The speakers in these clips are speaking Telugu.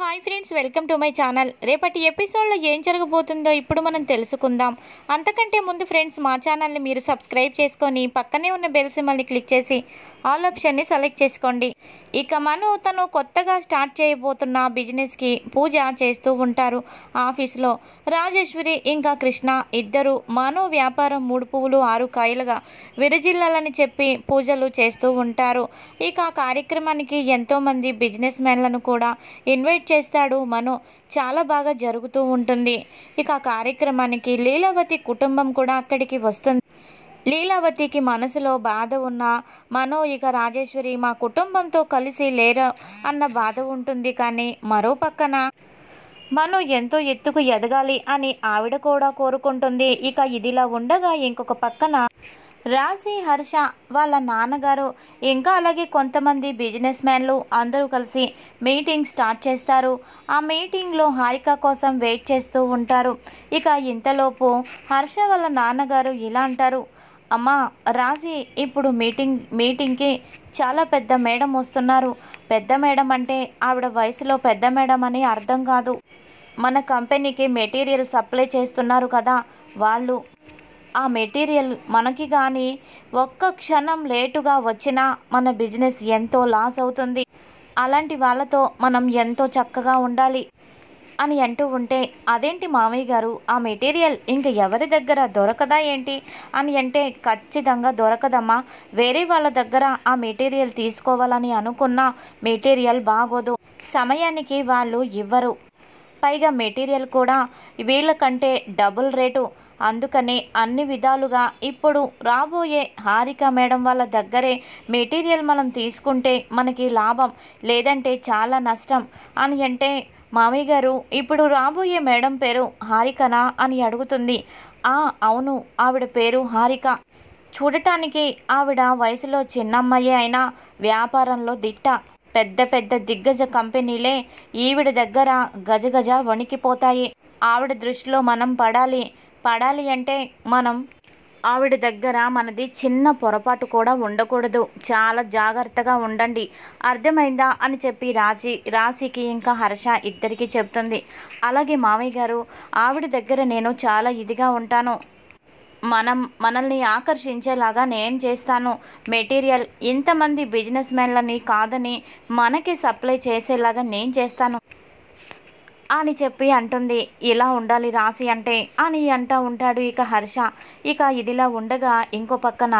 hi friends welcome to my channel రేపటి ఎపిసోడ్లో ఏం జరగబోతుందో ఇప్పుడు మనం తెలుసుకుందాం అంతకంటే ముందు ఫ్రెండ్స్ మా ఛానల్ని మీరు సబ్స్క్రైబ్ చేసుకొని పక్కనే ఉన్న బెల్ మళ్ళీ క్లిక్ చేసి ఆల్ ఆప్షన్ని సెలెక్ట్ చేసుకోండి ఇక మను తను కొత్తగా స్టార్ట్ చేయబోతున్న బిజినెస్కి పూజ చేస్తూ ఉంటారు ఆఫీస్లో రాజేశ్వరి ఇంకా కృష్ణ ఇద్దరు మనో వ్యాపారం మూడు పువ్వులు ఆరు కాయలుగా విరజిల్లాలని చెప్పి పూజలు చేస్తూ ఉంటారు ఇక ఆ కార్యక్రమానికి ఎంతోమంది బిజినెస్ మెన్లను కూడా ఇన్వైట్ చేస్తాడు మను చాలా బాగా జరుగుతూ ఉంటుంది ఇక ఆ కార్యక్రమానికి లీలావతి కుటుంబం కూడా అక్కడికి వస్తుంది లీలావతికి మనసులో బాధ ఉన్న మనో ఇక రాజేశ్వరి మా కుటుంబంతో కలిసి లేరు అన్న బాధ ఉంటుంది కానీ మరో పక్కన మనం ఎంతో ఎత్తుకు ఎదగాలి అని ఆవిడ కూడా కోరుకుంటుంది ఇక ఇదిలా ఉండగా ఇంకొక పక్కన రాశి హర్ష వాళ్ళ నాన్నగారు ఇంకా అలాగే కొంతమంది బిజినెస్ మ్యాన్లు అందరూ కలిసి మీటింగ్ స్టార్ట్ చేస్తారు ఆ మీటింగ్లో హారిక కోసం వెయిట్ చేస్తూ ఉంటారు ఇక ఇంతలోపు హర్ష వాళ్ళ నాన్నగారు ఇలా అంటారు అమ్మా రాసి ఇప్పుడు మీటింగ్ మీటింగ్కి చాలా పెద్ద మేడం వస్తున్నారు పెద్ద మేడం అంటే ఆవిడ వయసులో పెద్ద మేడం అని అర్థం కాదు మన కంపెనీకి మెటీరియల్ సప్లై చేస్తున్నారు కదా వాళ్ళు ఆ మెటీరియల్ మనకి కానీ ఒక్క క్షణం లేటుగా వచ్చినా మన బిజినెస్ ఎంతో లాస్ అవుతుంది అలాంటి వాళ్ళతో మనం ఎంతో చక్కగా ఉండాలి అని అంటూ ఉంటే అదేంటి మామయ్య గారు ఆ మెటీరియల్ ఇంకా ఎవరి దగ్గర దొరకదా ఏంటి అని అంటే ఖచ్చితంగా దొరకదమ్మా వేరే వాళ్ళ దగ్గర ఆ మెటీరియల్ తీసుకోవాలని అనుకున్న మెటీరియల్ బాగోదు సమయానికి వాళ్ళు ఇవ్వరు పైగా మెటీరియల్ కూడా వీళ్ళకంటే డబుల్ రేటు అందుకనే అన్ని విధాలుగా ఇప్పుడు రాబోయే హారిక మేడం వాళ్ళ దగ్గరే మెటీరియల్ మనం తీసుకుంటే మనకి లాభం లేదంటే చాలా నష్టం అని అంటే మామయ్య గారు ఇప్పుడు రాబోయే మేడం పేరు హారికనా అని అడుగుతుంది ఆ అవును ఆవిడ పేరు హారిక చూడటానికి ఆవిడ వయసులో చిన్నమ్మాయి అయినా వ్యాపారంలో దిట్ట పెద్ద పెద్ద దిగ్గజ కంపెనీలే ఈవిడ దగ్గర గజగజ వణికిపోతాయి ఆవిడ దృష్టిలో మనం పడాలి పడాలి అంటే మనం ఆవిడ దగ్గర మనది చిన్న పొరపాటు కూడా ఉండకూడదు చాలా జాగ్రత్తగా ఉండండి అర్థమైందా అని చెప్పి రాజీ రాశికి ఇంకా హర్ష ఇద్దరికీ చెప్తుంది అలాగే మావయ్య గారు ఆవిడ దగ్గర నేను చాలా ఇదిగా ఉంటాను మనం మనల్ని ఆకర్షించేలాగా నేను చేస్తాను మెటీరియల్ ఇంతమంది బిజినెస్ మ్యాన్లని కాదని మనకి సప్లై చేసేలాగా నేను చేస్తాను అని చెప్పి అంటుంది ఇలా ఉండాలి రాసి అంటే అని అంటా ఉంటాడు ఇక హర్ష ఇక ఇదిలా ఉండగా ఇంకో పక్కన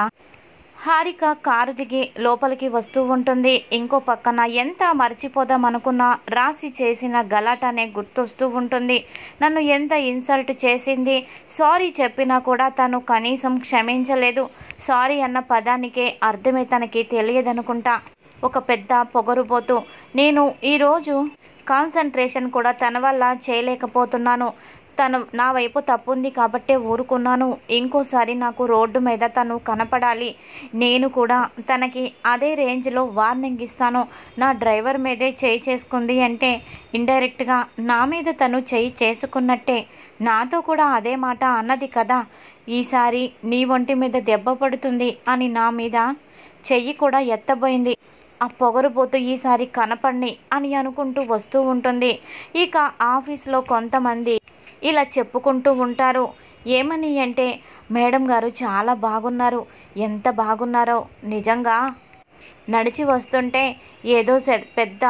హారిక కారు దిగి లోపలికి వస్తూ ఉంటుంది ఇంకో పక్కన ఎంత మర్చిపోదాం అనుకున్నా రాసి చేసిన గలాటనే గుర్తొస్తూ ఉంటుంది నన్ను ఎంత ఇన్సల్ట్ చేసింది సారీ చెప్పినా కూడా తను కనీసం క్షమించలేదు సారీ అన్న పదానికే అర్థమే తనకి తెలియదనుకుంటా ఒక పెద్ద పొగరుపోతూ నేను ఈరోజు కాన్సన్ట్రేషన్ కూడా తన వల్ల చేయలేకపోతున్నాను తను నా వైపు తప్పుంది కాబట్టే ఊరుకున్నాను ఇంకోసారి నాకు రోడ్డు మీద తను కనపడాలి నేను కూడా తనకి అదే రేంజ్లో వార్నింగ్ ఇస్తాను నా డ్రైవర్ మీదే చేయి చేసుకుంది అంటే ఇండైరెక్ట్గా నా మీద తను చేయి చేసుకున్నట్టే నాతో కూడా అదే మాట అన్నది కదా ఈసారి నీ ఒంటి మీద దెబ్బ పడుతుంది అని నా మీద చెయ్యి కూడా ఎత్తబోయింది ఆ పొగరుపోతూ ఈసారి కనపడి అని అనుకుంటూ వస్తూ ఉంటుంది ఇక ఆఫీస్లో కొంతమంది ఇలా చెప్పుకుంటూ ఉంటారు ఏమని అంటే మేడం గారు చాలా బాగున్నారు ఎంత బాగున్నారో నిజంగా నడిచి వస్తుంటే ఏదో పెద్ద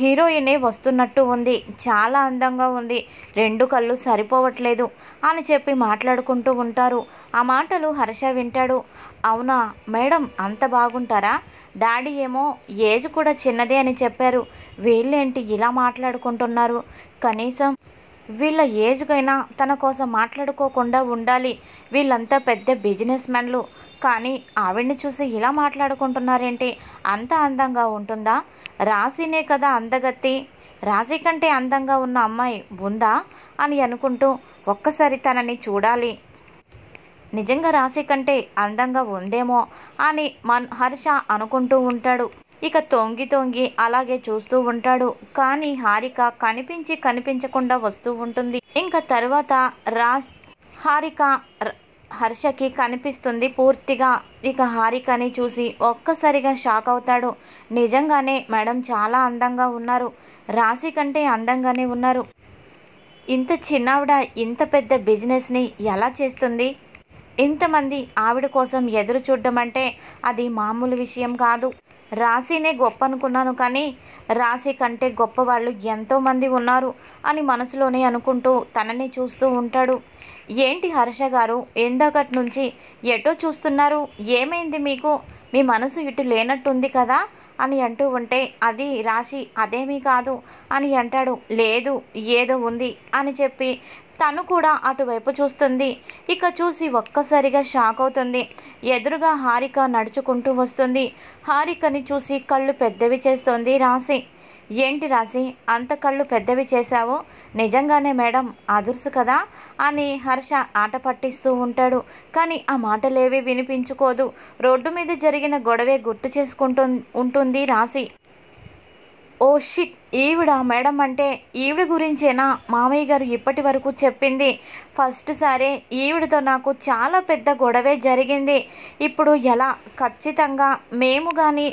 హీరోయినే వస్తున్నట్టు ఉంది చాలా అందంగా ఉంది రెండు కళ్ళు సరిపోవట్లేదు అని చెప్పి మాట్లాడుకుంటూ ఉంటారు ఆ మాటలు హర్ష వింటాడు అవునా మేడం అంత బాగుంటారా డాడీ ఏమో ఏజ్ కూడా చిన్నదే అని చెప్పారు వీళ్ళేంటి ఇలా మాట్లాడుకుంటున్నారు కనీసం వీళ్ళ ఏజ్కైనా తన కోసం మాట్లాడుకోకుండా ఉండాలి వీళ్ళంతా పెద్ద బిజినెస్ మ్యాన్లు కానీ ఆవిడ్ని చూసి ఇలా మాట్లాడుకుంటున్నారేంటి అంత అందంగా ఉంటుందా రాశినే కదా అందగత్తి రాశి కంటే అందంగా ఉన్న అమ్మాయి ఉందా అని అనుకుంటూ ఒక్కసారి తనని చూడాలి నిజంగా రాశి కంటే అందంగా ఉందేమో అని మన్ హర్ష అనుకుంటూ ఉంటాడు ఇక తొంగి తొంగి అలాగే చూస్తూ ఉంటాడు కానీ హారిక కనిపించి కనిపించకుండా వస్తూ ఉంటుంది ఇంకా తర్వాత రాస్ హారిక హర్షకి కనిపిస్తుంది పూర్తిగా ఇక హారికని చూసి ఒక్కసారిగా షాక్ అవుతాడు నిజంగానే మేడం చాలా అందంగా ఉన్నారు రాశి కంటే అందంగానే ఉన్నారు ఇంత చిన్నావిడ ఇంత పెద్ద బిజినెస్ని ఎలా చేస్తుంది ఇంతమంది ఆవిడ కోసం ఎదురు చూడడం అంటే అది మామూలు విషయం కాదు రాశినే గొప్ప అనుకున్నాను కానీ రాశి కంటే గొప్ప వాళ్ళు ఎంతోమంది ఉన్నారు అని మనసులోనే అనుకుంటూ తనని చూస్తూ ఉంటాడు ఏంటి హర్ష గారు ఎందాకటి నుంచి ఎటో చూస్తున్నారు ఏమైంది మీకు మీ మనసు ఇటు లేనట్టుంది కదా అని అంటూ ఉంటే అది రాశి అదేమీ కాదు అని అంటాడు లేదు ఏదో ఉంది అని చెప్పి తను కూడా అటువైపు చూస్తుంది ఇక చూసి ఒక్కసారిగా షాక్ అవుతుంది ఎదురుగా హారిక నడుచుకుంటూ వస్తుంది హారికని చూసి కళ్ళు పెద్దవి చేస్తోంది రాశి ఏంటి రాశి అంత కళ్ళు పెద్దవి చేశావు నిజంగానే మేడం అదుర్సు కదా అని హర్ష ఆట పట్టిస్తూ ఉంటాడు కానీ ఆ మాటలేవి వినిపించుకోదు రోడ్డు మీద జరిగిన గొడవే గుర్తు చేసుకుంటు ఉంటుంది రాశి ఓ షిట్ ఈవిడ మేడం అంటే ఈవిడ గురించేనా మామయ్య గారు ఇప్పటి వరకు చెప్పింది ఫస్ట్ సారే ఈవిడతో నాకు చాలా పెద్ద గొడవే జరిగింది ఇప్పుడు ఎలా ఖచ్చితంగా మేము కానీ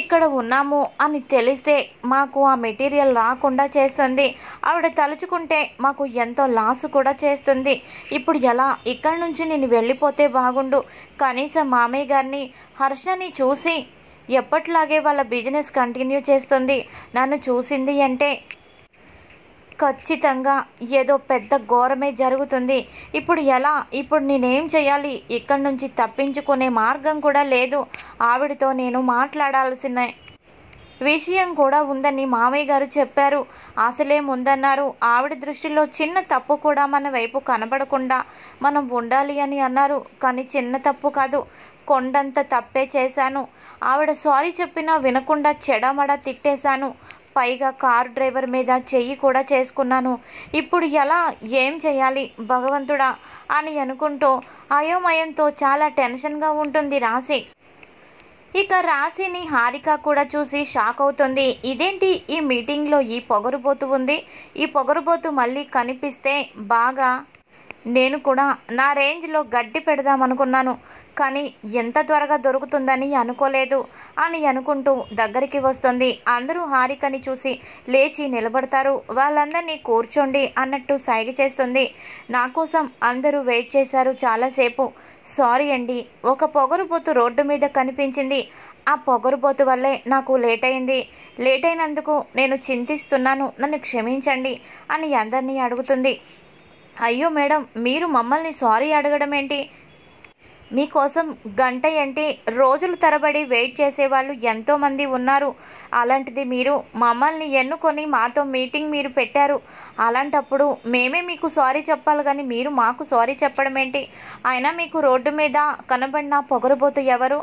ఇక్కడ ఉన్నాము అని తెలిస్తే మాకు ఆ మెటీరియల్ రాకుండా చేస్తుంది ఆవిడ తలుచుకుంటే మాకు ఎంతో లాస్ కూడా చేస్తుంది ఇప్పుడు ఎలా ఇక్కడి నుంచి నేను వెళ్ళిపోతే బాగుండు కనీసం మామయ్య గారిని హర్షని చూసి ఎప్పట్లాగే వాళ్ళ బిజినెస్ కంటిన్యూ చేస్తుంది నన్ను చూసింది అంటే ఖచ్చితంగా ఏదో పెద్ద ఘోరమే జరుగుతుంది ఇప్పుడు ఎలా ఇప్పుడు నేనేం చేయాలి ఇక్కడి నుంచి తప్పించుకునే మార్గం కూడా లేదు ఆవిడతో నేను మాట్లాడాల్సిన విషయం కూడా ఉందని మామయ్య గారు చెప్పారు అసలేముందన్నారు ఆవిడ దృష్టిలో చిన్న తప్పు కూడా మన వైపు కనబడకుండా మనం ఉండాలి అని అన్నారు కానీ చిన్న తప్పు కాదు కొండంత తప్పే చేశాను ఆవిడ సారీ చెప్పినా వినకుండా చెడమడ తిట్టేశాను పైగా కార్ డ్రైవర్ మీద చెయ్యి కూడా చేసుకున్నాను ఇప్పుడు ఎలా ఏం చేయాలి భగవంతుడా అని అనుకుంటూ అయోమయంతో చాలా టెన్షన్గా ఉంటుంది రాశి ఇక రాశిని హారిక కూడా చూసి షాక్ అవుతుంది ఇదేంటి ఈ మీటింగ్లో ఈ పొగరుబోతు ఉంది ఈ పొగరుబోతు మళ్ళీ కనిపిస్తే బాగా నేను కూడా నా రేంజ్లో గడ్డి పెడదామనుకున్నాను కానీ ఎంత త్వరగా దొరుకుతుందని అనుకోలేదు అని అనుకుంటూ దగ్గరికి వస్తుంది అందరూ హారికని చూసి లేచి నిలబడతారు వాళ్ళందరినీ కూర్చోండి అన్నట్టు సైగ చేస్తుంది నా కోసం అందరూ వెయిట్ చేశారు చాలాసేపు సారీ అండి ఒక పొగరుబోతు రోడ్డు మీద కనిపించింది ఆ పొగరుబోతు వల్లే నాకు లేట్ అయింది లేట్ అయినందుకు నేను చింతిస్తున్నాను నన్ను క్షమించండి అని అందరినీ అడుగుతుంది అయ్యో మేడం మీరు మమ్మల్ని సారీ అడగడం ఏంటి మీకోసం గంట ఏంటి రోజులు తరబడి వెయిట్ చేసేవాళ్ళు ఎంతోమంది ఉన్నారు అలాంటిది మీరు మమ్మల్ని ఎన్నుకొని మాతో మీటింగ్ మీరు పెట్టారు అలాంటప్పుడు మేమే మీకు సారీ చెప్పాలి కానీ మీరు మాకు సారీ చెప్పడం ఏంటి అయినా మీకు రోడ్డు మీద కనబడిన పొగరబోతు ఎవరు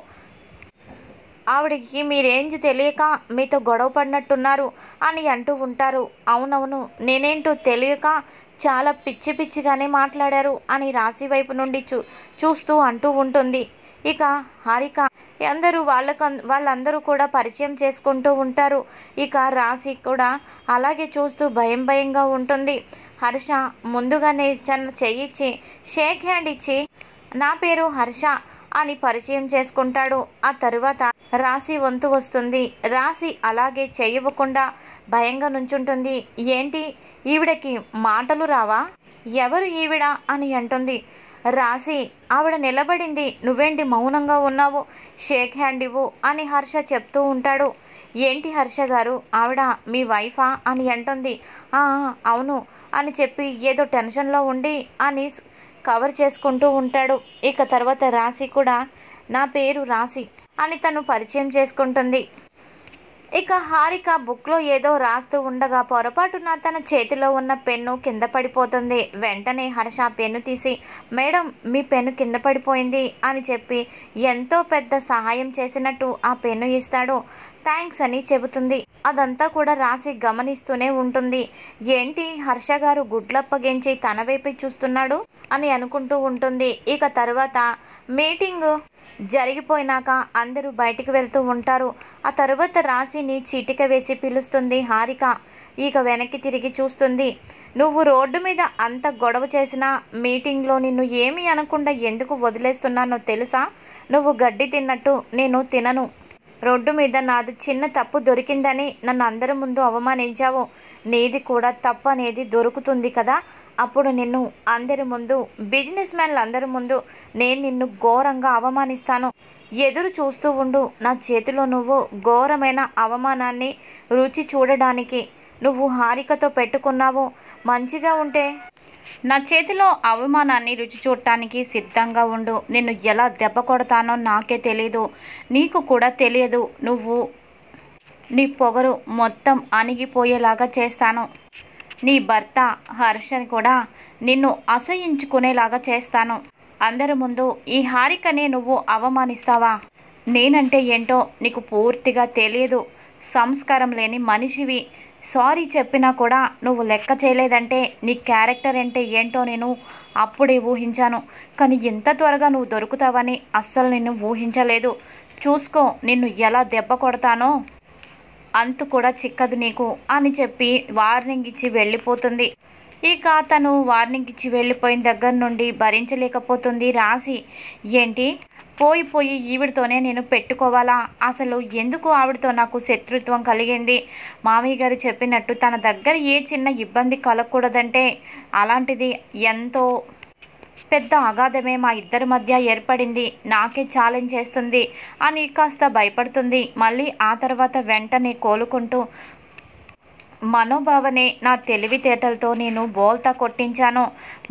ఆవిడకి మీ రేంజ్ తెలియక మీతో గొడవ పడినట్టున్నారు అని అంటూ ఉంటారు అవునవును నేనేంటో తెలియక చాలా పిచ్చి పిచ్చిగానే మాట్లాడారు అని రాశి వైపు నుండి చూ చూస్తూ అంటూ ఉంటుంది ఇక హారిక అందరూ వాళ్ళక వాళ్ళందరూ కూడా పరిచయం చేసుకుంటూ ఉంటారు ఇక రాశి కూడా అలాగే చూస్తూ భయం భయంగా ఉంటుంది హర్ష ముందుగానే చన్న చేయిచ్చి షేక్ హ్యాండ్ ఇచ్చి నా పేరు హర్ష అని పరిచయం చేసుకుంటాడు ఆ తరువాత రాశి వంతు వస్తుంది రాశి అలాగే చేయవ్వకుండా భయంగా నుంచుంటుంది ఏంటి ఈవిడకి మాటలు రావా ఎవరు ఈవిడ అని అంటుంది రాశి ఆవిడ నిలబడింది నువ్వేంటి మౌనంగా ఉన్నావు షేక్ హ్యాండ్ ఇవ్వు అని హర్ష చెప్తూ ఉంటాడు ఏంటి హర్ష గారు ఆవిడ మీ వైఫా అని అంటుంది అవును అని చెప్పి ఏదో టెన్షన్లో ఉండి అని కవర్ చేసుకుంటూ ఉంటాడు ఇక తర్వాత రాశి కూడా నా పేరు రాశి అని తను పరిచయం చేసుకుంటుంది ఇక హారిక బుక్లో ఏదో రాస్తూ ఉండగా పొరపాటున తన చేతిలో ఉన్న పెన్ను కింద పడిపోతుంది వెంటనే హర్ష పెన్ను తీసి మేడం మీ పెన్ను కింద పడిపోయింది అని చెప్పి ఎంతో పెద్ద సహాయం చేసినట్టు ఆ పెన్ను ఇస్తాడు థ్యాంక్స్ అని చెబుతుంది అదంతా కూడా రాసి గమనిస్తూనే ఉంటుంది ఏంటి హర్ష గారు గుడ్లప్పగించి తన వైపే చూస్తున్నాడు అని అనుకుంటూ ఉంటుంది ఇక తర్వాత మీటింగ్ జరిగిపోయినాక అందరూ బయటికి వెళ్తూ ఉంటారు ఆ తర్వాత రాశిని చీటిక వేసి పిలుస్తుంది హారిక ఇక వెనక్కి తిరిగి చూస్తుంది నువ్వు రోడ్డు మీద అంత గొడవ చేసినా మీటింగ్లో నిన్ను ఏమీ అనకుండా ఎందుకు వదిలేస్తున్నానో తెలుసా నువ్వు గడ్డి తిన్నట్టు నేను తినను రోడ్డు మీద నాది చిన్న తప్పు దొరికిందని నన్ను అందరి ముందు అవమానించావు నీది కూడా తప్పు అనేది దొరుకుతుంది కదా అప్పుడు నిన్ను అందరి ముందు బిజినెస్ మ్యాన్లు అందరి ముందు నేను నిన్ను ఘోరంగా అవమానిస్తాను ఎదురు చూస్తూ ఉండు నా చేతిలో నువ్వు ఘోరమైన అవమానాన్ని రుచి చూడడానికి నువ్వు హారికతో పెట్టుకున్నావు మంచిగా ఉంటే నా చేతిలో అవమానాన్ని రుచి చూడటానికి సిద్ధంగా ఉండు నిన్ను ఎలా దెబ్బ కొడతానో నాకే తెలియదు నీకు కూడా తెలియదు నువ్వు నీ పొగరు మొత్తం అణిగిపోయేలాగా చేస్తాను నీ భర్త హర్షని కూడా నిన్ను అసహించుకునేలాగా చేస్తాను అందరి ముందు ఈ హారికనే నువ్వు అవమానిస్తావా నేనంటే ఏంటో నీకు పూర్తిగా తెలియదు సంస్కారం లేని మనిషివి సారీ చెప్పినా కూడా నువ్వు లెక్క చేయలేదంటే నీ క్యారెక్టర్ అంటే ఏంటో నేను అప్పుడే ఊహించాను కానీ ఎంత త్వరగా నువ్వు దొరుకుతావని అస్సలు నేను ఊహించలేదు చూసుకో నిన్ను ఎలా దెబ్బ కొడతానో అంతు కూడా చిక్కదు నీకు అని చెప్పి వార్నింగ్ ఇచ్చి వెళ్ళిపోతుంది ఇక తను వార్నింగ్ ఇచ్చి వెళ్ళిపోయిన దగ్గర నుండి భరించలేకపోతుంది రాసి ఏంటి పోయి పోయి ఈవిడితోనే నేను పెట్టుకోవాలా అసలు ఎందుకు ఆవిడతో నాకు శత్రుత్వం కలిగింది మామయ్య గారు చెప్పినట్టు తన దగ్గర ఏ చిన్న ఇబ్బంది కలగకూడదంటే అలాంటిది ఎంతో పెద్ద అగాధమే మా ఇద్దరి మధ్య ఏర్పడింది నాకే ఛాలెంజ్ చేస్తుంది అని కాస్త భయపడుతుంది మళ్ళీ ఆ తర్వాత వెంటనే కోలుకుంటూ మనోభావనే నా తెలివితేటలతో నేను బోల్తా కొట్టించాను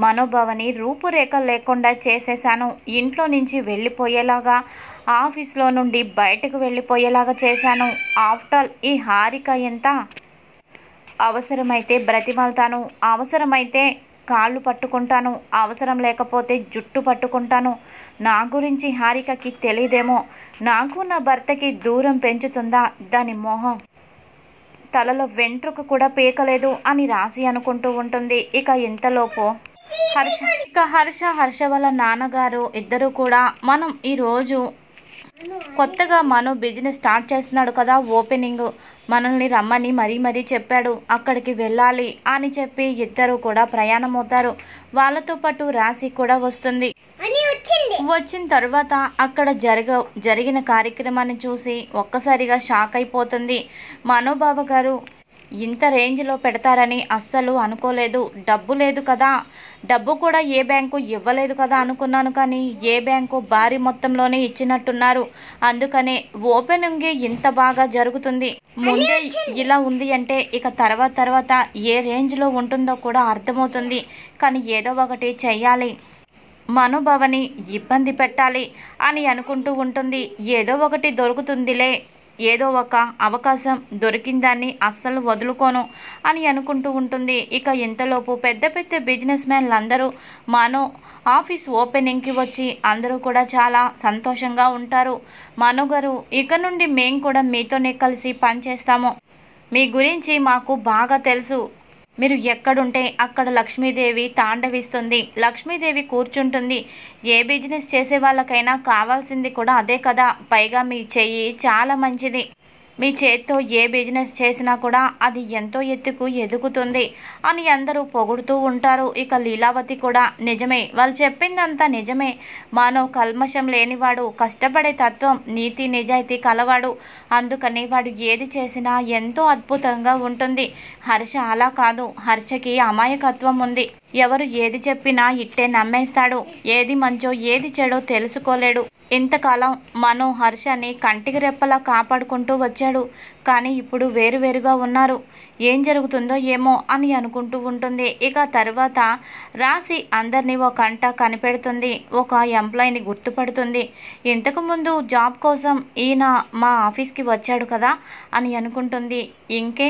మనోభావని రూపురేఖ లేకుండా చేసేశాను ఇంట్లో నుంచి వెళ్ళిపోయేలాగా ఆఫీస్లో నుండి బయటకు వెళ్ళిపోయేలాగా చేశాను ఆఫ్టర్ ఈ హారిక ఎంత అవసరమైతే బ్రతిమల్తాను అవసరమైతే కాళ్ళు పట్టుకుంటాను అవసరం లేకపోతే జుట్టు పట్టుకుంటాను నా గురించి హారికకి తెలియదేమో నాకు నా భర్తకి దూరం పెంచుతుందా దాని మోహం తలలో వెంట్రుక కూడా పీకలేదు అని రాసి అనుకుంటూ ఉంటుంది ఇక ఇంతలోపు హర్ష ఇక హర్ష హర్ష వాళ్ళ నాన్నగారు ఇద్దరు కూడా మనం ఈరోజు కొత్తగా మను బిజినెస్ స్టార్ట్ చేస్తున్నాడు కదా ఓపెనింగ్ మనల్ని రమ్మని మరీ మరీ చెప్పాడు అక్కడికి వెళ్ళాలి అని చెప్పి ఇద్దరు కూడా ప్రయాణం అవుతారు వాళ్ళతో పాటు రాశి కూడా వస్తుంది వచ్చిన తర్వాత అక్కడ జరగ జరిగిన కార్యక్రమాన్ని చూసి ఒక్కసారిగా షాక్ అయిపోతుంది మనోబాబు గారు ఇంత రేంజ్లో పెడతారని అస్సలు అనుకోలేదు డబ్బు లేదు కదా డబ్బు కూడా ఏ బ్యాంకు ఇవ్వలేదు కదా అనుకున్నాను కానీ ఏ బ్యాంకు భారీ మొత్తంలోనే ఇచ్చినట్టున్నారు అందుకనే ఓపెనింగే ఇంత బాగా జరుగుతుంది ముందే ఇలా ఉంది అంటే ఇక తర్వాత తర్వాత ఏ రేంజ్లో ఉంటుందో కూడా అర్థమవుతుంది కానీ ఏదో ఒకటి చెయ్యాలి మనోభవని ఇబ్బంది పెట్టాలి అని అనుకుంటూ ఉంటుంది ఏదో ఒకటి దొరుకుతుందిలే ఏదో ఒక అవకాశం దొరికిందాన్ని అస్సలు వదులుకోను అని అనుకుంటూ ఉంటుంది ఇక ఇంతలోపు పెద్ద పెద్ద బిజినెస్ అందరూ మనో ఆఫీస్ ఓపెనింగ్కి వచ్చి అందరూ కూడా చాలా సంతోషంగా ఉంటారు మనోగారు ఇక నుండి మేము కూడా మీతోనే కలిసి పనిచేస్తాము మీ గురించి మాకు బాగా తెలుసు మీరు ఎక్కడుంటే అక్కడ లక్ష్మీదేవి తాండవిస్తుంది లక్ష్మీదేవి కూర్చుంటుంది ఏ బిజినెస్ చేసే వాళ్ళకైనా కావాల్సింది కూడా అదే కదా పైగా మీ చెయ్యి చాలా మంచిది మీ చేత్తో ఏ బిజినెస్ చేసినా కూడా అది ఎంతో ఎత్తుకు ఎదుగుతుంది అని అందరూ పొగుడుతూ ఉంటారు ఇక లీలావతి కూడా నిజమే వాళ్ళు చెప్పిందంతా నిజమే మానవ కల్మషం లేనివాడు కష్టపడే తత్వం నీతి నిజాయితీ కలవాడు అందుకని వాడు ఏది చేసినా ఎంతో అద్భుతంగా ఉంటుంది హర్ష అలా కాదు హర్షకి అమాయకత్వం ఉంది ఎవరు ఏది చెప్పినా ఇట్టే నమ్మేస్తాడు ఏది మంచో ఏది చెడో తెలుసుకోలేడు ఇంతకాలం మను హర్షని కంటికి రెప్పలా కాపాడుకుంటూ వచ్చాడు కానీ ఇప్పుడు వేరువేరుగా ఉన్నారు ఏం జరుగుతుందో ఏమో అని అనుకుంటూ ఉంటుంది ఇక తర్వాత రాసి అందరినీ ఒక అంట కనిపెడుతుంది ఒక ఎంప్లాయీని గుర్తుపడుతుంది ఇంతకుముందు జాబ్ కోసం ఈయన మా ఆఫీస్కి వచ్చాడు కదా అని అనుకుంటుంది ఇంకే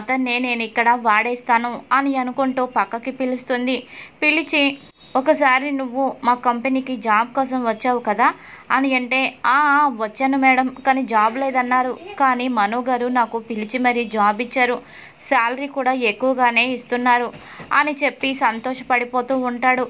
అతన్నే నేను ఇక్కడ వాడేస్తాను అని అనుకుంటూ పక్కకి పిలుస్తుంది పిలిచి ఒకసారి నువ్వు మా కంపెనీకి జాబ్ కోసం వచ్చావు కదా అని అంటే ఆ వచ్చాను మేడం కానీ జాబ్ లేదన్నారు కానీ మనో గారు నాకు పిలిచి మరీ జాబ్ ఇచ్చారు శాలరీ కూడా ఎక్కువగానే ఇస్తున్నారు అని చెప్పి సంతోషపడిపోతూ ఉంటాడు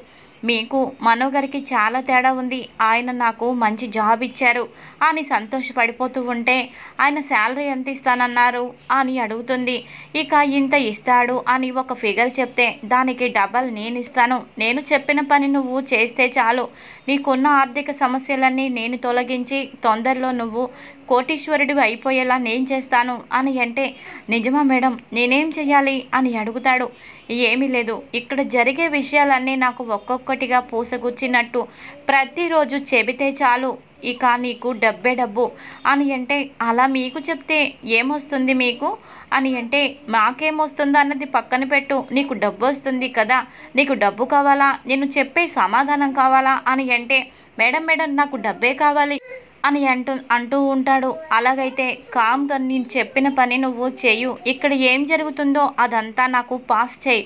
మీకు మనోగరికి చాలా తేడా ఉంది ఆయన నాకు మంచి జాబ్ ఇచ్చారు అని సంతోషపడిపోతూ ఉంటే ఆయన శాలరీ ఎంత ఇస్తానన్నారు అని అడుగుతుంది ఇక ఇంత ఇస్తాడు అని ఒక ఫిగర్ చెప్తే దానికి డబల్ నేను ఇస్తాను నేను చెప్పిన పని నువ్వు చేస్తే చాలు నీకున్న ఆర్థిక సమస్యలన్నీ నేను తొలగించి తొందరలో నువ్వు కోటీశ్వరుడివి అయిపోయేలా నేను చేస్తాను అని అంటే నిజమా మేడం నేనేం చెయ్యాలి అని అడుగుతాడు ఏమీ లేదు ఇక్కడ జరిగే విషయాలన్నీ నాకు ఒక్కొక్కటిగా పూసగుచ్చినట్టు ప్రతిరోజు చెబితే చాలు ఇక నీకు డబ్బే డబ్బు అని అంటే అలా మీకు చెప్తే ఏమొస్తుంది మీకు అని అంటే మాకేమొస్తుందో అన్నది పక్కన పెట్టు నీకు డబ్బు వస్తుంది కదా నీకు డబ్బు కావాలా నేను చెప్పే సమాధానం కావాలా అని అంటే మేడం మేడం నాకు డబ్బే కావాలి అని అంటూ అంటూ ఉంటాడు అలాగైతే కామ్గా నేను చెప్పిన పని నువ్వు చేయు ఇక్కడ ఏం జరుగుతుందో అదంతా నాకు పాస్ చేయి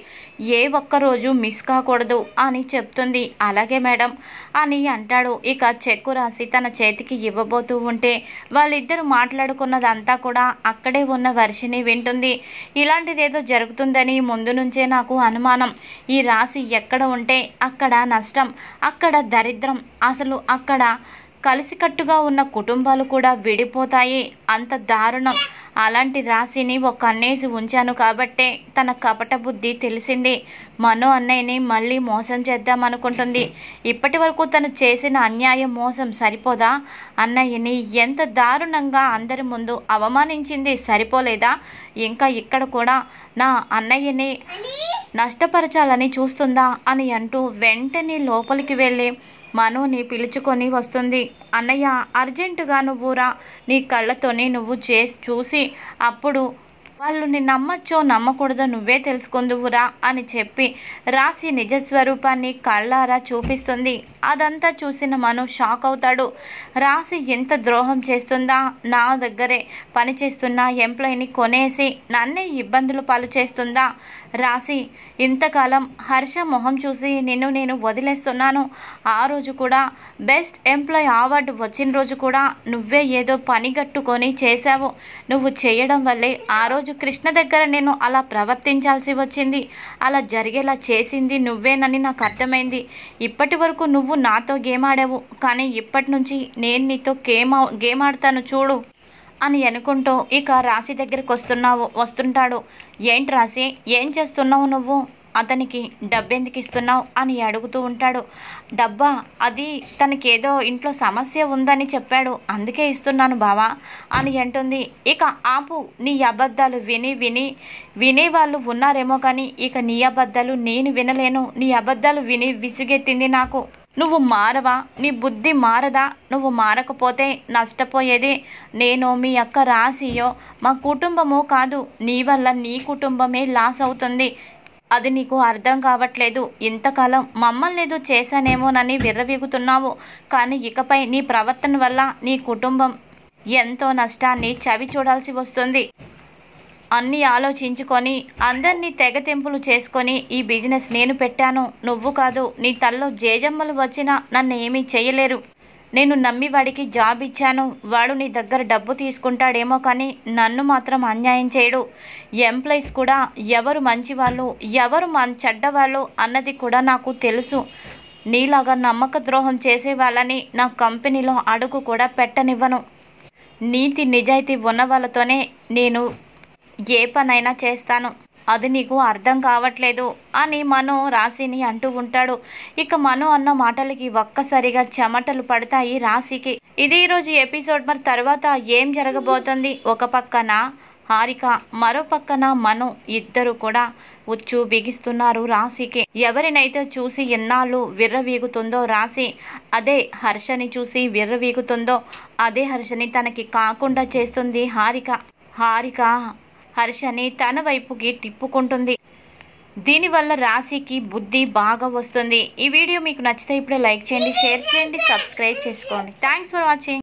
ఏ ఒక్కరోజు మిస్ కాకూడదు అని చెప్తుంది అలాగే మేడం అని అంటాడు ఇక చెక్కు రాసి తన చేతికి ఇవ్వబోతూ ఉంటే వాళ్ళిద్దరు మాట్లాడుకున్నదంతా కూడా అక్కడే ఉన్న వర్షిని వింటుంది ఇలాంటిది ఏదో జరుగుతుందని ముందు నుంచే నాకు అనుమానం ఈ రాశి ఎక్కడ ఉంటే అక్కడ నష్టం అక్కడ దరిద్రం అసలు అక్కడ కలిసికట్టుగా ఉన్న కుటుంబాలు కూడా విడిపోతాయి అంత దారుణం అలాంటి రాశిని ఒక కన్నేసి ఉంచాను కాబట్టే తన కపట బుద్ధి తెలిసింది మను అన్నయ్యని మళ్ళీ మోసం చేద్దాం అనుకుంటుంది ఇప్పటి వరకు తను చేసిన అన్యాయం మోసం సరిపోదా అన్నయ్యని ఎంత దారుణంగా అందరి ముందు అవమానించింది సరిపోలేదా ఇంకా ఇక్కడ కూడా నా అన్నయ్యని నష్టపరచాలని చూస్తుందా అని అంటూ వెంటనే లోపలికి వెళ్ళి మనోని పిలుచుకొని వస్తుంది అన్నయ్య అర్జెంటుగా నువ్వురా నీ కళ్ళతోనే నువ్వు చేసి చూసి అప్పుడు వాళ్ళు నిన్ను నమ్మచ్చో నమ్మకూడదో నువ్వే తెలుసుకుందువురా అని చెప్పి రాసి నిజస్వరూపాన్ని కళ్ళారా చూపిస్తుంది అదంతా చూసిన మను షాక్ అవుతాడు రాసి ఎంత ద్రోహం చేస్తుందా నా దగ్గరే పనిచేస్తున్న ఎంప్లాయీని కొనేసి నన్నే ఇబ్బందులు పాలు చేస్తుందా రాసి ఇంతకాలం హర్ష మొహం చూసి నిన్ను నేను వదిలేస్తున్నాను ఆ రోజు కూడా బెస్ట్ ఎంప్లాయ్ అవార్డు వచ్చిన రోజు కూడా నువ్వే ఏదో పని కట్టుకొని చేశావు నువ్వు చేయడం వల్లే ఆ రోజు కృష్ణ దగ్గర నేను అలా ప్రవర్తించాల్సి వచ్చింది అలా జరిగేలా చేసింది నువ్వేనని నాకు అర్థమైంది ఇప్పటి వరకు నువ్వు నాతో గేమ్ ఆడావు కానీ ఇప్పటి నుంచి నేను నీతో గేమ్ గేమ్ ఆడతాను చూడు అని అనుకుంటూ ఇక రాశి దగ్గరికి వస్తున్నావు వస్తుంటాడు ఏంటి రాసి ఏం చేస్తున్నావు నువ్వు అతనికి డబ్బెందుకు ఇస్తున్నావు అని అడుగుతూ ఉంటాడు డబ్బా అది తనకేదో ఇంట్లో సమస్య ఉందని చెప్పాడు అందుకే ఇస్తున్నాను బావా అని అంటుంది ఇక ఆపు నీ అబద్ధాలు విని విని వినే వాళ్ళు ఉన్నారేమో కానీ ఇక నీ అబద్ధాలు నేను వినలేను నీ అబద్ధాలు విని విసుగెత్తింది నాకు నువ్వు మారవా నీ బుద్ధి మారదా నువ్వు మారకపోతే నష్టపోయేది నేను మీ అక్క రాసియో మా కుటుంబము కాదు నీ వల్ల నీ కుటుంబమే లాస్ అవుతుంది అది నీకు అర్థం కావట్లేదు ఇంతకాలం మమ్మల్ని ఏదో చేశానేమోనని విర్రవీగుతున్నావు కానీ ఇకపై నీ ప్రవర్తన వల్ల నీ కుటుంబం ఎంతో నష్టాన్ని చవి చూడాల్సి వస్తుంది అన్నీ ఆలోచించుకొని అందరినీ తెగతింపులు చేసుకొని ఈ బిజినెస్ నేను పెట్టాను నువ్వు కాదు నీ తల్లో జేజమ్మలు వచ్చినా నన్ను ఏమీ చేయలేరు నేను నమ్మి వాడికి జాబ్ ఇచ్చాను వాడు నీ దగ్గర డబ్బు తీసుకుంటాడేమో కానీ నన్ను మాత్రం అన్యాయం చేయడు ఎంప్లాయీస్ కూడా ఎవరు మంచివాళ్ళు ఎవరు మన చెడ్డవాళ్ళు అన్నది కూడా నాకు తెలుసు నీలాగా నమ్మక ద్రోహం చేసే వాళ్ళని నా కంపెనీలో అడుగు కూడా పెట్టనివ్వను నీతి నిజాయితీ ఉన్న వాళ్ళతోనే నేను ఏ పనైనా చేస్తాను అది నీకు అర్థం కావట్లేదు అని మను రాశిని అంటూ ఉంటాడు ఇక మను అన్న మాటలకి ఒక్కసారిగా చెమటలు పడతాయి రాశికి ఇది ఈరోజు ఎపిసోడ్ మరి తర్వాత ఏం జరగబోతుంది ఒక పక్కన హారిక మరో పక్కన మను ఇద్దరు కూడా ఉచ్చు బిగిస్తున్నారు రాశికి ఎవరినైతే చూసి ఎన్నాళ్ళు విర్రవీగుతుందో రాశి అదే హర్షని చూసి విర్రవీగుతుందో అదే హర్షని తనకి కాకుండా చేస్తుంది హారిక హారిక హర్షని తన వైపుకి తిప్పుకుంటుంది దీనివల్ల రాశికి బుద్ధి బాగా వస్తుంది ఈ వీడియో మీకు నచ్చితే ఇప్పుడే లైక్ చేయండి షేర్ చేయండి సబ్స్క్రైబ్ చేసుకోండి థ్యాంక్స్ ఫర్ వాచింగ్